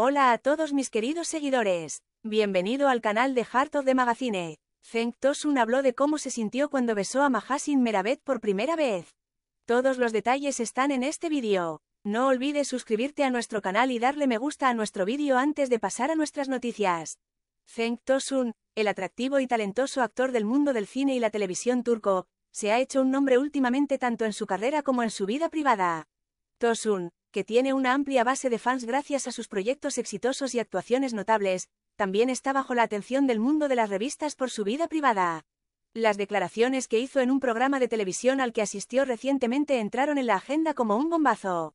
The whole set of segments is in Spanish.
Hola a todos mis queridos seguidores. Bienvenido al canal de Heart of the Magazine. Zeng Tosun habló de cómo se sintió cuando besó a Mahasin Meravet por primera vez. Todos los detalles están en este vídeo. No olvides suscribirte a nuestro canal y darle me gusta a nuestro vídeo antes de pasar a nuestras noticias. Zeng Tosun, el atractivo y talentoso actor del mundo del cine y la televisión turco, se ha hecho un nombre últimamente tanto en su carrera como en su vida privada. Tosun, que tiene una amplia base de fans gracias a sus proyectos exitosos y actuaciones notables, también está bajo la atención del mundo de las revistas por su vida privada. Las declaraciones que hizo en un programa de televisión al que asistió recientemente entraron en la agenda como un bombazo.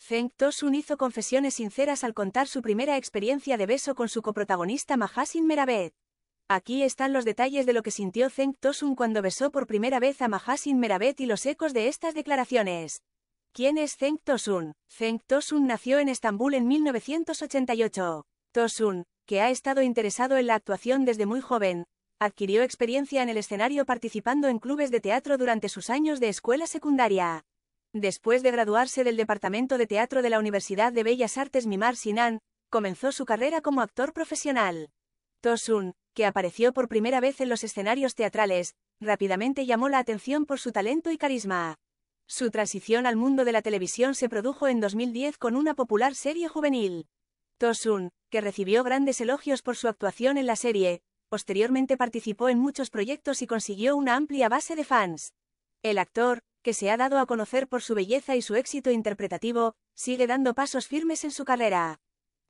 Zeng Tosun hizo confesiones sinceras al contar su primera experiencia de beso con su coprotagonista Mahasin Meravet. Aquí están los detalles de lo que sintió Zeng Tosun cuando besó por primera vez a Mahasin Meravet y los ecos de estas declaraciones. ¿Quién es Zeng Tosun? Zeng Tosun nació en Estambul en 1988. Tosun, que ha estado interesado en la actuación desde muy joven, adquirió experiencia en el escenario participando en clubes de teatro durante sus años de escuela secundaria. Después de graduarse del Departamento de Teatro de la Universidad de Bellas Artes Mimar Sinan, comenzó su carrera como actor profesional. Tosun, que apareció por primera vez en los escenarios teatrales, rápidamente llamó la atención por su talento y carisma. Su transición al mundo de la televisión se produjo en 2010 con una popular serie juvenil. Tosun, que recibió grandes elogios por su actuación en la serie, posteriormente participó en muchos proyectos y consiguió una amplia base de fans. El actor, que se ha dado a conocer por su belleza y su éxito interpretativo, sigue dando pasos firmes en su carrera.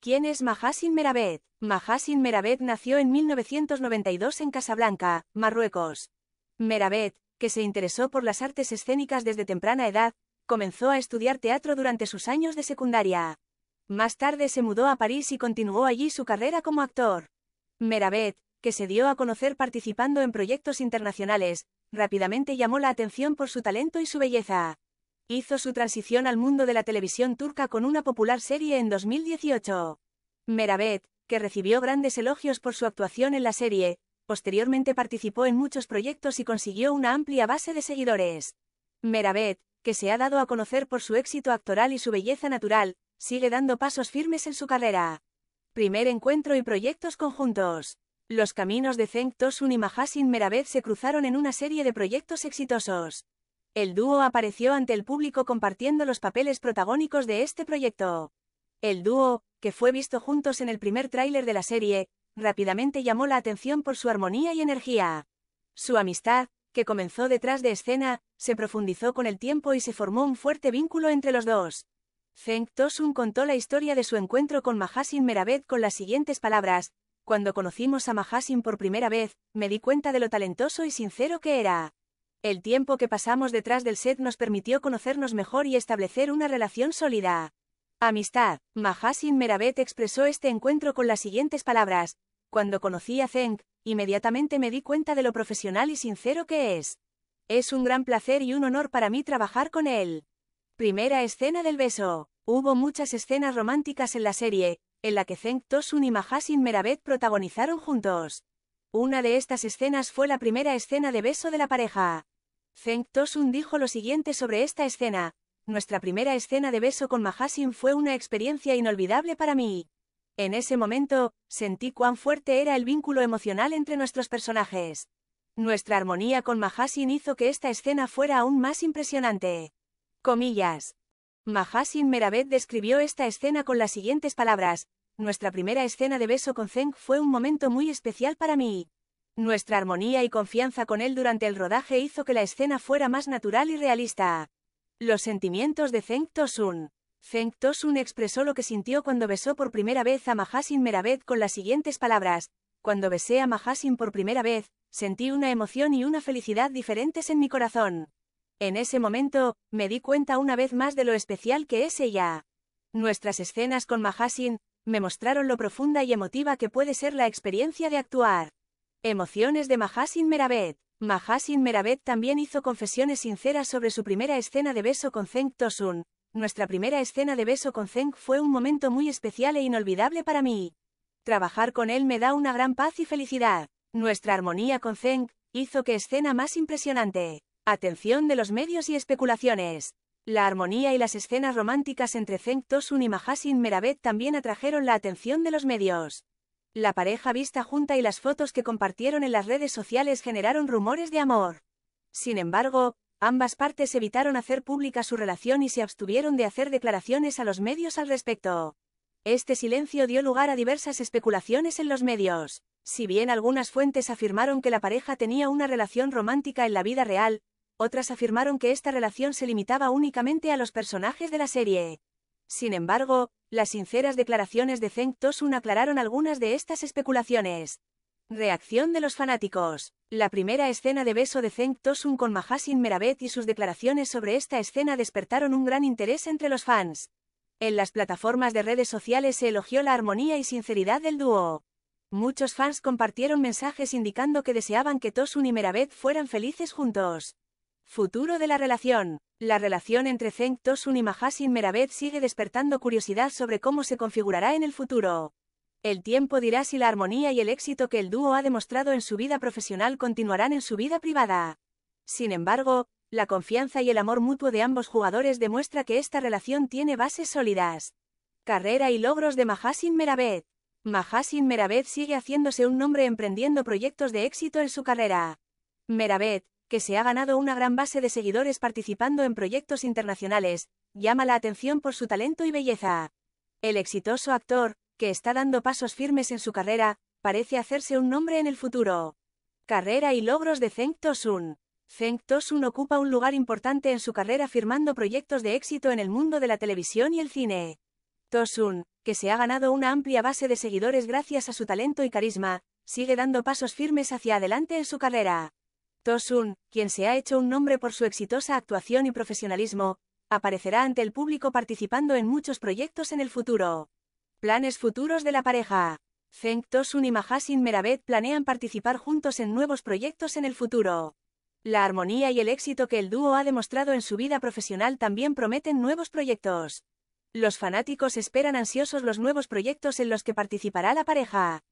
¿Quién es Mahasin Merabet? Mahasin Merabet nació en 1992 en Casablanca, Marruecos. Merabet, que se interesó por las artes escénicas desde temprana edad, comenzó a estudiar teatro durante sus años de secundaria. Más tarde se mudó a París y continuó allí su carrera como actor. Meravet, que se dio a conocer participando en proyectos internacionales, rápidamente llamó la atención por su talento y su belleza. Hizo su transición al mundo de la televisión turca con una popular serie en 2018. Meravet, que recibió grandes elogios por su actuación en la serie, Posteriormente participó en muchos proyectos y consiguió una amplia base de seguidores. Meraveth, que se ha dado a conocer por su éxito actoral y su belleza natural, sigue dando pasos firmes en su carrera. Primer encuentro y proyectos conjuntos. Los caminos de Zeng Tosun y Mahasin se cruzaron en una serie de proyectos exitosos. El dúo apareció ante el público compartiendo los papeles protagónicos de este proyecto. El dúo, que fue visto juntos en el primer tráiler de la serie, rápidamente llamó la atención por su armonía y energía. Su amistad, que comenzó detrás de escena, se profundizó con el tiempo y se formó un fuerte vínculo entre los dos. Zeng Tosun contó la historia de su encuentro con Mahasin Merabet con las siguientes palabras, cuando conocimos a Mahasin por primera vez, me di cuenta de lo talentoso y sincero que era. El tiempo que pasamos detrás del set nos permitió conocernos mejor y establecer una relación sólida. Amistad. Mahasin Meravet expresó este encuentro con las siguientes palabras. Cuando conocí a Zeng, inmediatamente me di cuenta de lo profesional y sincero que es. Es un gran placer y un honor para mí trabajar con él. Primera escena del beso. Hubo muchas escenas románticas en la serie, en la que Zeng Tosun y Mahasin Meravet protagonizaron juntos. Una de estas escenas fue la primera escena de beso de la pareja. Zeng Tosun dijo lo siguiente sobre esta escena, nuestra primera escena de beso con Mahasin fue una experiencia inolvidable para mí. En ese momento, sentí cuán fuerte era el vínculo emocional entre nuestros personajes. Nuestra armonía con Mahasin hizo que esta escena fuera aún más impresionante. Comillas. Mahasin Meravet describió esta escena con las siguientes palabras. Nuestra primera escena de beso con Zeng fue un momento muy especial para mí. Nuestra armonía y confianza con él durante el rodaje hizo que la escena fuera más natural y realista. Los sentimientos de Zeng Tosun. Zeng Tosun expresó lo que sintió cuando besó por primera vez a Mahasin Meravet con las siguientes palabras. Cuando besé a Mahasin por primera vez, sentí una emoción y una felicidad diferentes en mi corazón. En ese momento, me di cuenta una vez más de lo especial que es ella. Nuestras escenas con Mahasin me mostraron lo profunda y emotiva que puede ser la experiencia de actuar. Emociones de Mahasin Meravet. Mahasin Meravet también hizo confesiones sinceras sobre su primera escena de beso con Zeng Tosun. Nuestra primera escena de beso con Zeng fue un momento muy especial e inolvidable para mí. Trabajar con él me da una gran paz y felicidad. Nuestra armonía con Zeng hizo que escena más impresionante. Atención de los medios y especulaciones. La armonía y las escenas románticas entre Zeng Tosun y Mahasin Meravet también atrajeron la atención de los medios. La pareja vista junta y las fotos que compartieron en las redes sociales generaron rumores de amor. Sin embargo, ambas partes evitaron hacer pública su relación y se abstuvieron de hacer declaraciones a los medios al respecto. Este silencio dio lugar a diversas especulaciones en los medios. Si bien algunas fuentes afirmaron que la pareja tenía una relación romántica en la vida real, otras afirmaron que esta relación se limitaba únicamente a los personajes de la serie. Sin embargo, las sinceras declaraciones de Zeng Tosun aclararon algunas de estas especulaciones. Reacción de los fanáticos. La primera escena de beso de Zeng Tosun con Mahasin Meravet y sus declaraciones sobre esta escena despertaron un gran interés entre los fans. En las plataformas de redes sociales se elogió la armonía y sinceridad del dúo. Muchos fans compartieron mensajes indicando que deseaban que Tosun y Meravet fueran felices juntos. Futuro de la relación. La relación entre Zeng Tosun y Mahasin Meravet sigue despertando curiosidad sobre cómo se configurará en el futuro. El tiempo dirá si la armonía y el éxito que el dúo ha demostrado en su vida profesional continuarán en su vida privada. Sin embargo, la confianza y el amor mutuo de ambos jugadores demuestra que esta relación tiene bases sólidas. Carrera y logros de Mahasin Meravet. Mahasin Meravet sigue haciéndose un nombre emprendiendo proyectos de éxito en su carrera. Meravet, que se ha ganado una gran base de seguidores participando en proyectos internacionales, llama la atención por su talento y belleza. El exitoso actor, que está dando pasos firmes en su carrera, parece hacerse un nombre en el futuro. Carrera y logros de Zeng Tosun. Zeng Tosun ocupa un lugar importante en su carrera firmando proyectos de éxito en el mundo de la televisión y el cine. Tosun, que se ha ganado una amplia base de seguidores gracias a su talento y carisma, sigue dando pasos firmes hacia adelante en su carrera. Tosun, quien se ha hecho un nombre por su exitosa actuación y profesionalismo, aparecerá ante el público participando en muchos proyectos en el futuro. Planes futuros de la pareja. Feng Tosun y Mahasin Meravet planean participar juntos en nuevos proyectos en el futuro. La armonía y el éxito que el dúo ha demostrado en su vida profesional también prometen nuevos proyectos. Los fanáticos esperan ansiosos los nuevos proyectos en los que participará la pareja.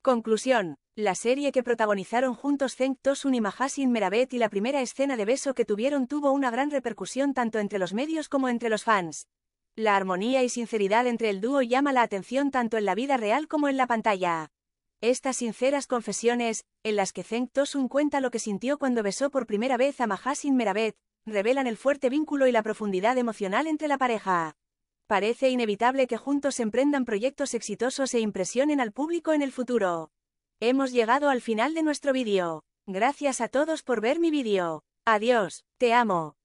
Conclusión. La serie que protagonizaron juntos Zeng Tosun y Mahasin Merabet y la primera escena de beso que tuvieron tuvo una gran repercusión tanto entre los medios como entre los fans. La armonía y sinceridad entre el dúo llama la atención tanto en la vida real como en la pantalla. Estas sinceras confesiones, en las que Zeng Tosun cuenta lo que sintió cuando besó por primera vez a Mahasin Merabet, revelan el fuerte vínculo y la profundidad emocional entre la pareja. Parece inevitable que juntos emprendan proyectos exitosos e impresionen al público en el futuro. Hemos llegado al final de nuestro vídeo. Gracias a todos por ver mi vídeo. Adiós, te amo.